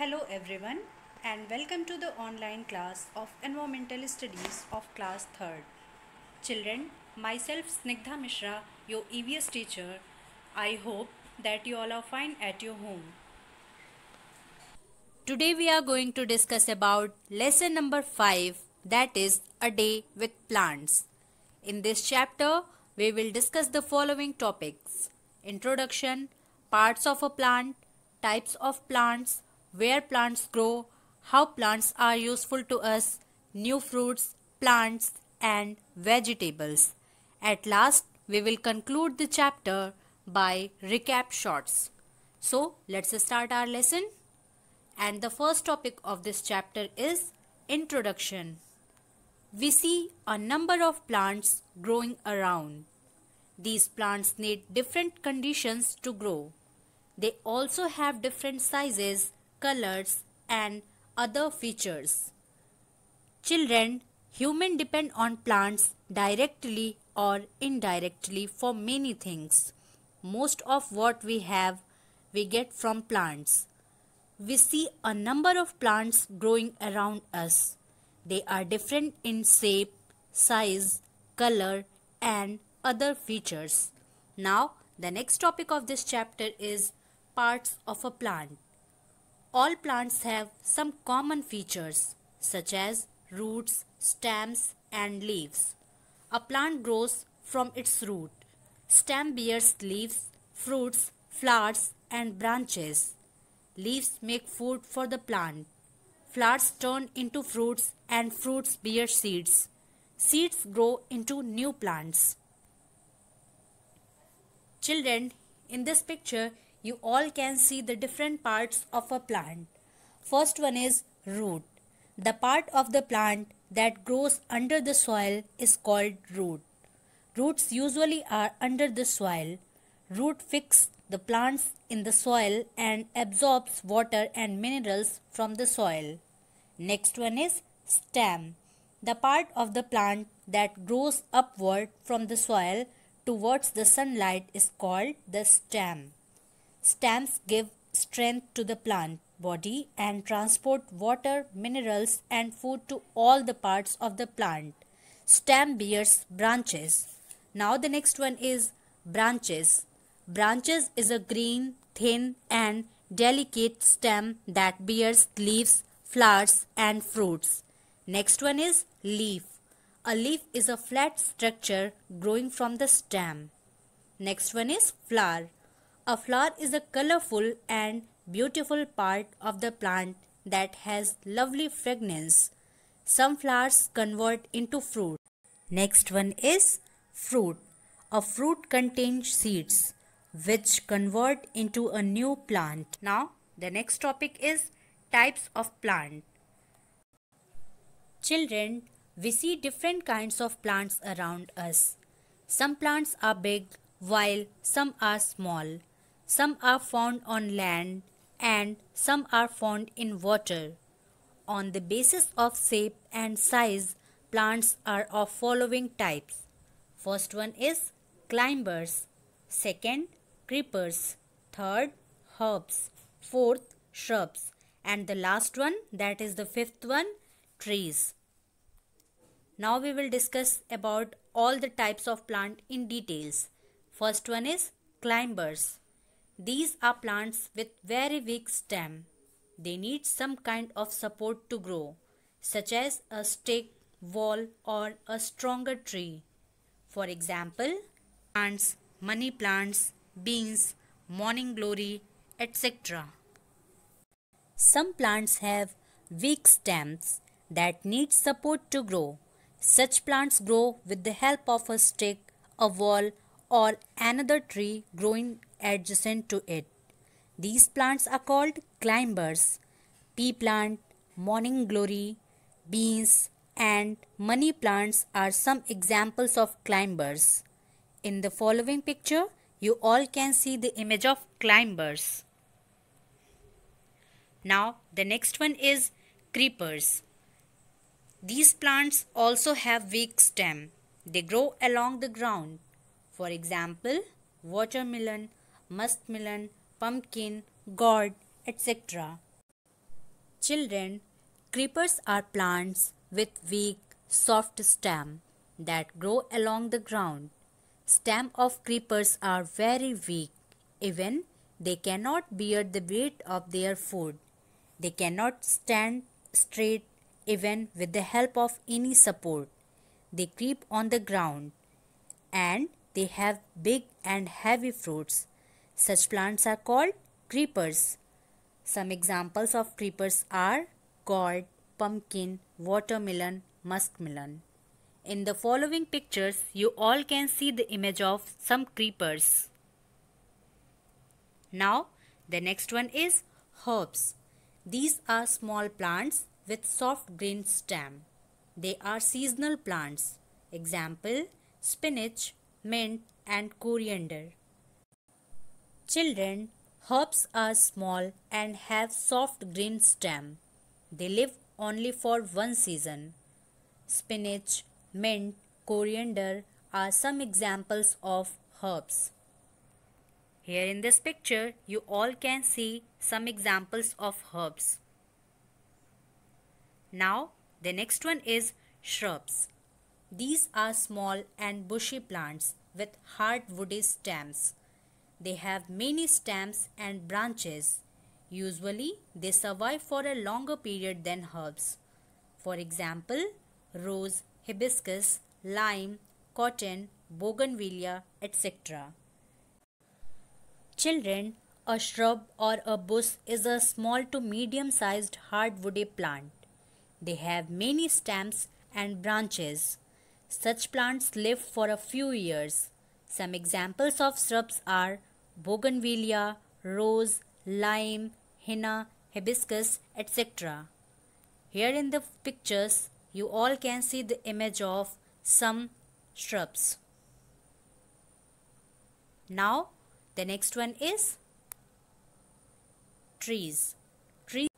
Hello everyone and welcome to the online class of Environmental Studies of class 3rd. Children, myself Snigdha Mishra, your EVS teacher. I hope that you all are fine at your home. Today we are going to discuss about lesson number 5 that is a day with plants. In this chapter, we will discuss the following topics. Introduction, parts of a plant, types of plants, where plants grow, how plants are useful to us, new fruits, plants, and vegetables. At last, we will conclude the chapter by recap shots. So, let's start our lesson. And the first topic of this chapter is Introduction. We see a number of plants growing around. These plants need different conditions to grow. They also have different sizes colors and other features. Children, human depend on plants directly or indirectly for many things. Most of what we have we get from plants. We see a number of plants growing around us. They are different in shape, size, color and other features. Now the next topic of this chapter is parts of a plant. All plants have some common features such as roots, stems, and leaves. A plant grows from its root. Stem bears leaves, fruits, flowers, and branches. Leaves make food for the plant. Flowers turn into fruits, and fruits bear seeds. Seeds grow into new plants. Children, in this picture, you all can see the different parts of a plant. First one is root. The part of the plant that grows under the soil is called root. Roots usually are under the soil. Root fix the plants in the soil and absorbs water and minerals from the soil. Next one is stem. The part of the plant that grows upward from the soil towards the sunlight is called the stem. Stamps give strength to the plant body and transport water, minerals, and food to all the parts of the plant. Stem bears branches. Now, the next one is branches. Branches is a green, thin, and delicate stem that bears leaves, flowers, and fruits. Next one is leaf. A leaf is a flat structure growing from the stem. Next one is flower. A flower is a colorful and beautiful part of the plant that has lovely fragrance. Some flowers convert into fruit. Next one is fruit. A fruit contains seeds which convert into a new plant. Now the next topic is types of plant. Children, we see different kinds of plants around us. Some plants are big while some are small. Some are found on land and some are found in water. On the basis of shape and size, plants are of following types. First one is climbers, second creepers, third herbs, fourth shrubs and the last one that is the fifth one trees. Now we will discuss about all the types of plant in details. First one is climbers. These are plants with very weak stem. They need some kind of support to grow, such as a stick, wall or a stronger tree. For example, plants, money plants, beans, morning glory, etc. Some plants have weak stems that need support to grow. Such plants grow with the help of a stick, a wall, or another tree growing adjacent to it. These plants are called climbers, pea plant, morning glory, beans, and money plants are some examples of climbers. In the following picture, you all can see the image of climbers. Now, the next one is creepers. These plants also have weak stem. They grow along the ground. For example, watermelon, muskmelon, pumpkin, gourd, etc. Children, creepers are plants with weak, soft stem that grow along the ground. Stem of creepers are very weak. Even they cannot bear the weight of their food. They cannot stand straight even with the help of any support. They creep on the ground and they have big and heavy fruits. Such plants are called creepers. Some examples of creepers are gourd, pumpkin, watermelon, muskmelon. In the following pictures, you all can see the image of some creepers. Now, the next one is herbs. These are small plants with soft green stem. They are seasonal plants. Example, spinach, mint and coriander. Children, herbs are small and have soft green stem. They live only for one season. Spinach, mint, coriander are some examples of herbs. Here in this picture, you all can see some examples of herbs. Now, the next one is shrubs. These are small and bushy plants with hard woody stems. They have many stems and branches. Usually, they survive for a longer period than herbs. For example, rose, hibiscus, lime, cotton, bougainvillea, etc. Children, a shrub or a bush is a small to medium sized hardwoody plant. They have many stems and branches. Such plants live for a few years. Some examples of shrubs are bougainvillea, rose, lime, henna, hibiscus, etc. Here in the pictures, you all can see the image of some shrubs. Now, the next one is trees. Trees,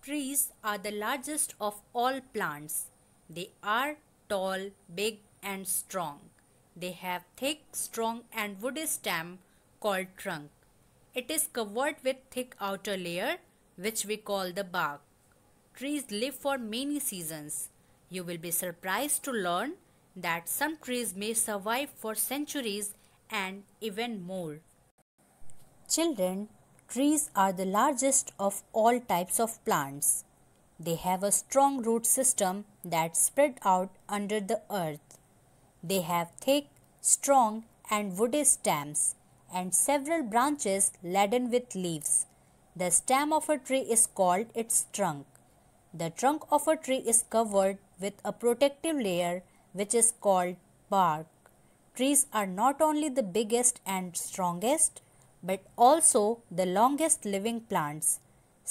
trees are the largest of all plants. They are tall, big and strong. They have thick, strong and woody stem called trunk. It is covered with thick outer layer which we call the bark. Trees live for many seasons. You will be surprised to learn that some trees may survive for centuries and even more. Children, trees are the largest of all types of plants. They have a strong root system that spread out under the earth. They have thick, strong and woody stems and several branches laden with leaves. The stem of a tree is called its trunk. The trunk of a tree is covered with a protective layer which is called bark. Trees are not only the biggest and strongest but also the longest living plants.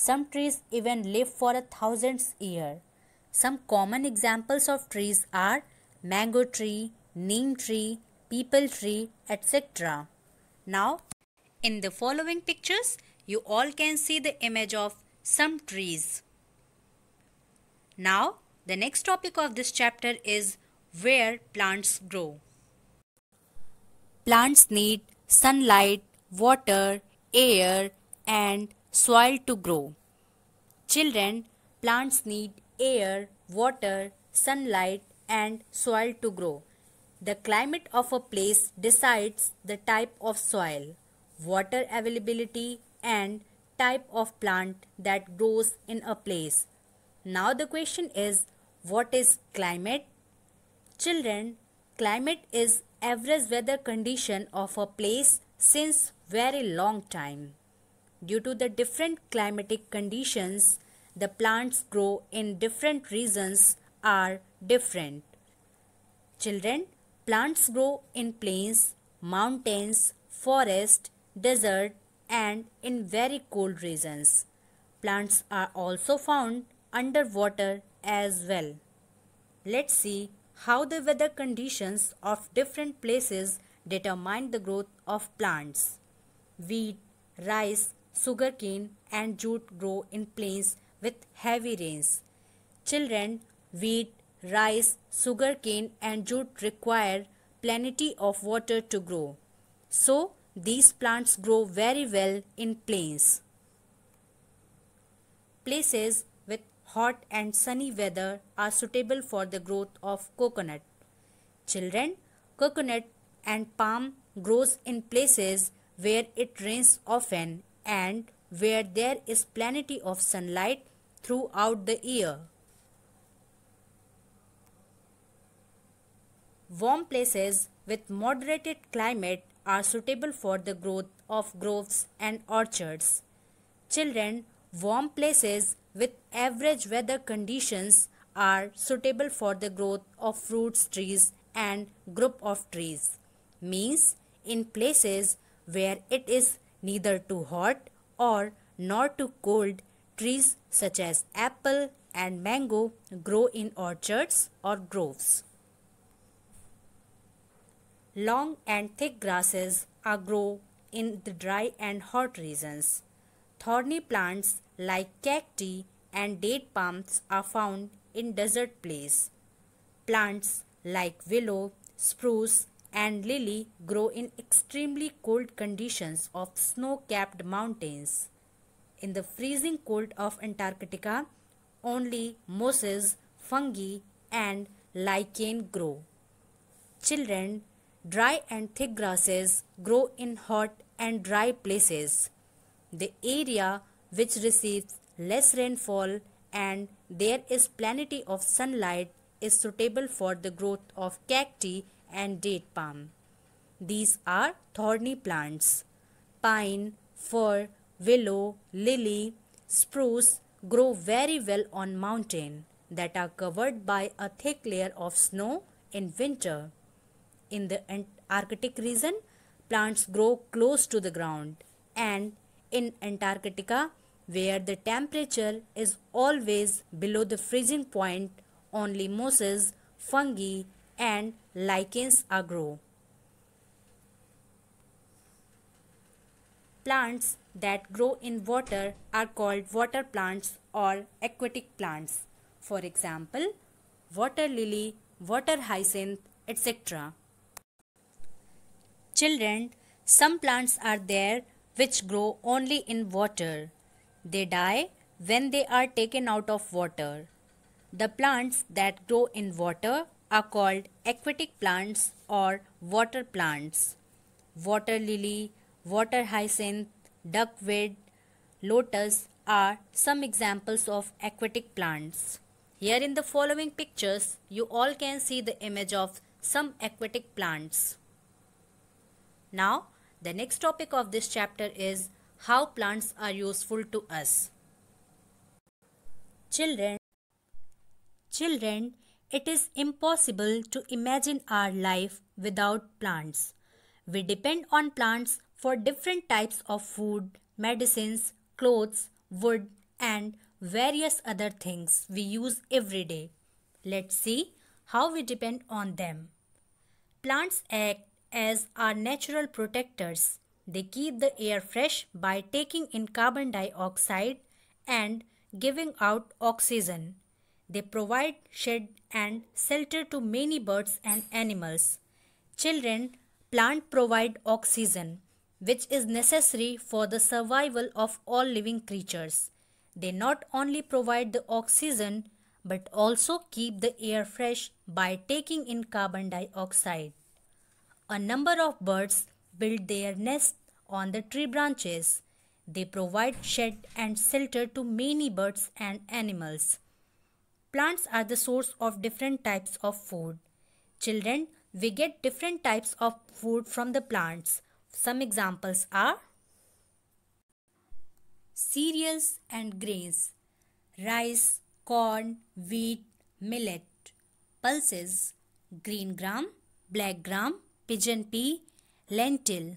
Some trees even live for a thousand year. Some common examples of trees are mango tree, neem tree, people tree, etc. Now, in the following pictures, you all can see the image of some trees. Now, the next topic of this chapter is where plants grow. Plants need sunlight, water, air, and soil to grow. Children, plants need air, water, sunlight and soil to grow. The climate of a place decides the type of soil, water availability and type of plant that grows in a place. Now the question is what is climate? Children, climate is average weather condition of a place since very long time. Due to the different climatic conditions, the plants grow in different regions are different. Children, plants grow in plains, mountains, forest, desert and in very cold regions. Plants are also found underwater as well. Let's see how the weather conditions of different places determine the growth of plants. Wheat, rice sugarcane and jute grow in plains with heavy rains. Children, wheat, rice, sugarcane and jute require plenty of water to grow. So, these plants grow very well in plains. Places with hot and sunny weather are suitable for the growth of coconut. Children, coconut and palm grows in places where it rains often and where there is plenty of sunlight throughout the year. Warm places with moderated climate are suitable for the growth of groves and orchards. Children, warm places with average weather conditions are suitable for the growth of fruits trees and group of trees. Means in places where it is neither too hot or nor too cold, trees such as apple and mango grow in orchards or groves. Long and thick grasses are grow in the dry and hot regions. Thorny plants like cacti and date palms are found in desert places. Plants like willow, spruce and lily grow in extremely cold conditions of snow-capped mountains. In the freezing cold of Antarctica, only mosses, fungi and lichen grow. Children, dry and thick grasses grow in hot and dry places. The area which receives less rainfall and there is plenty of sunlight is suitable for the growth of cacti and date palm. These are thorny plants. Pine, fir, willow, lily, spruce grow very well on mountain that are covered by a thick layer of snow in winter. In the Arctic region, plants grow close to the ground and in Antarctica where the temperature is always below the freezing point only mosses, fungi and lichens are grow. Plants that grow in water are called water plants or aquatic plants. For example, water lily, water hyacinth, etc. Children, some plants are there which grow only in water. They die when they are taken out of water. The plants that grow in water are called aquatic plants or water plants. Water lily, water hyacinth, duckweed, lotus are some examples of aquatic plants. Here in the following pictures, you all can see the image of some aquatic plants. Now, the next topic of this chapter is how plants are useful to us. Children Children, it is impossible to imagine our life without plants. We depend on plants for different types of food, medicines, clothes, wood, and various other things we use every day. Let's see how we depend on them. Plants act as our natural protectors. They keep the air fresh by taking in carbon dioxide and giving out oxygen. They provide shed and shelter to many birds and animals. Children, plants provide oxygen, which is necessary for the survival of all living creatures. They not only provide the oxygen, but also keep the air fresh by taking in carbon dioxide. A number of birds build their nests on the tree branches. They provide shed and shelter to many birds and animals. Plants are the source of different types of food. Children, we get different types of food from the plants. Some examples are cereals and grains, rice, corn, wheat, millet, pulses, green gram, black gram, pigeon pea, lentil,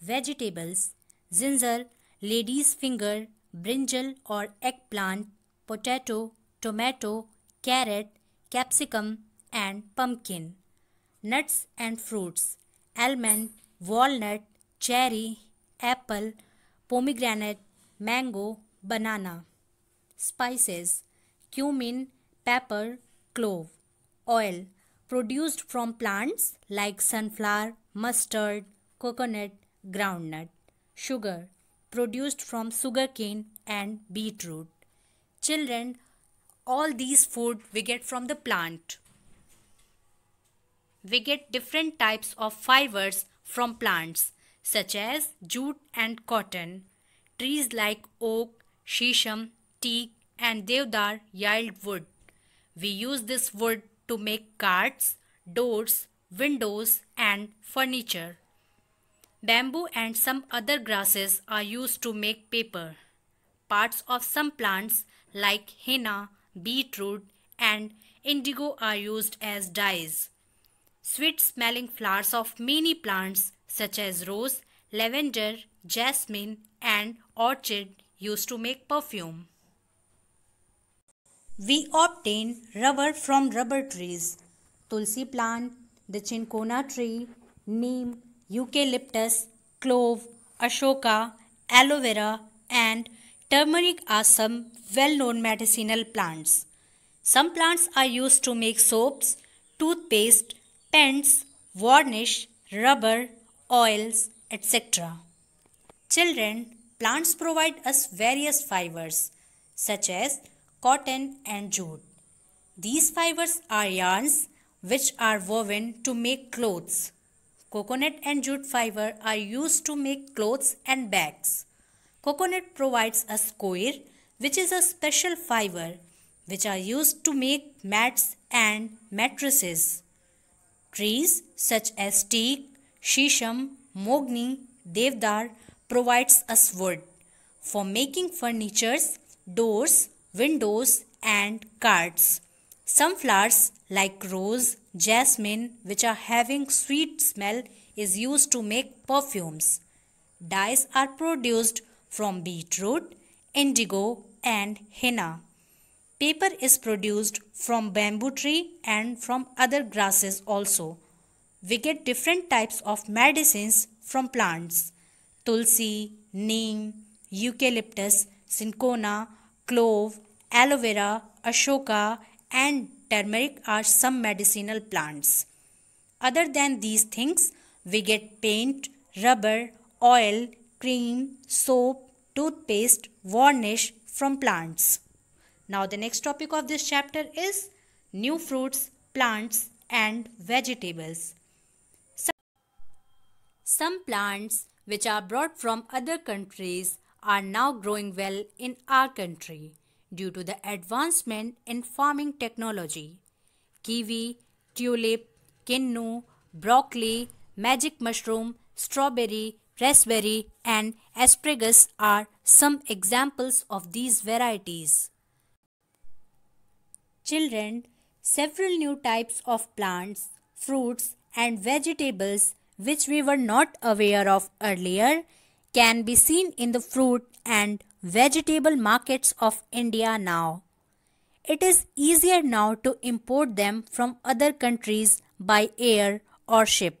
vegetables, ginger, lady's finger, brinjal or eggplant, potato, tomato, carrot, capsicum and pumpkin. Nuts and fruits almond, walnut, cherry, apple, pomegranate, mango, banana. Spices cumin, pepper, clove. Oil produced from plants like sunflower, mustard, coconut, groundnut. Sugar produced from sugarcane and beetroot. Children all these food we get from the plant. We get different types of fibers from plants such as jute and cotton. Trees like oak, shisham, teak and deodar yield wood. We use this wood to make carts, doors, windows and furniture. Bamboo and some other grasses are used to make paper. Parts of some plants like henna beetroot, and indigo are used as dyes. Sweet smelling flowers of many plants such as rose, lavender, jasmine, and orchid used to make perfume. We obtain rubber from rubber trees, tulsi plant, the chinkona tree, neem, eucalyptus, clove, ashoka, aloe vera, and Turmeric are some well-known medicinal plants. Some plants are used to make soaps, toothpaste, pens, varnish, rubber, oils, etc. Children, plants provide us various fibers such as cotton and jute. These fibers are yarns which are woven to make clothes. Coconut and jute fiber are used to make clothes and bags. Coconut provides a coir, which is a special fiber which are used to make mats and mattresses. Trees such as teak, shisham, mogni, devdar provides us wood for making furnitures, doors, windows and carts. Some flowers like rose, jasmine which are having sweet smell is used to make perfumes. Dyes are produced from beetroot, indigo and henna. Paper is produced from bamboo tree and from other grasses also. We get different types of medicines from plants. Tulsi, neem, eucalyptus, cinchona, clove, aloe vera, ashoka and turmeric are some medicinal plants. Other than these things, we get paint, rubber, oil, cream, soap, toothpaste varnish from plants. Now the next topic of this chapter is new fruits, plants and vegetables. Some plants which are brought from other countries are now growing well in our country due to the advancement in farming technology. Kiwi, tulip, kinnu, broccoli, magic mushroom, strawberry, raspberry and asparagus are some examples of these varieties. Children, several new types of plants, fruits and vegetables which we were not aware of earlier can be seen in the fruit and vegetable markets of India now. It is easier now to import them from other countries by air or ship.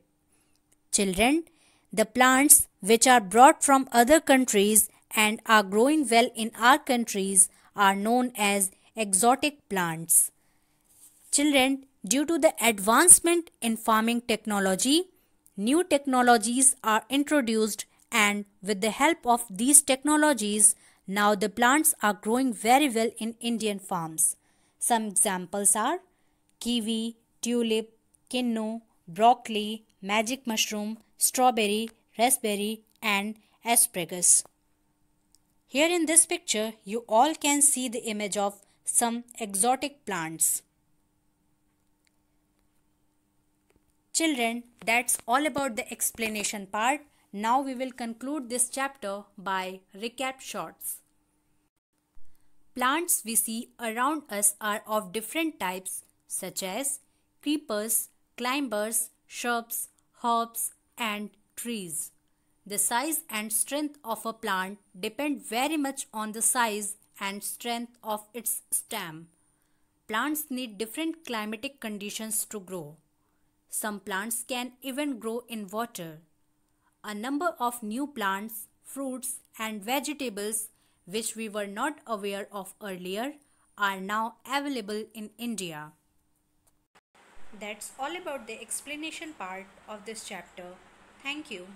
Children, the plants which are brought from other countries and are growing well in our countries are known as exotic plants. Children, due to the advancement in farming technology, new technologies are introduced and with the help of these technologies, now the plants are growing very well in Indian farms. Some examples are kiwi, tulip, kinno, broccoli, magic mushroom, strawberry, raspberry and asparagus. Here in this picture, you all can see the image of some exotic plants. Children, that's all about the explanation part. Now we will conclude this chapter by recap shots. Plants we see around us are of different types such as creepers, climbers, shrubs, herbs, and trees. The size and strength of a plant depend very much on the size and strength of its stem. Plants need different climatic conditions to grow. Some plants can even grow in water. A number of new plants, fruits, and vegetables, which we were not aware of earlier, are now available in India. That's all about the explanation part of this chapter. Thank you.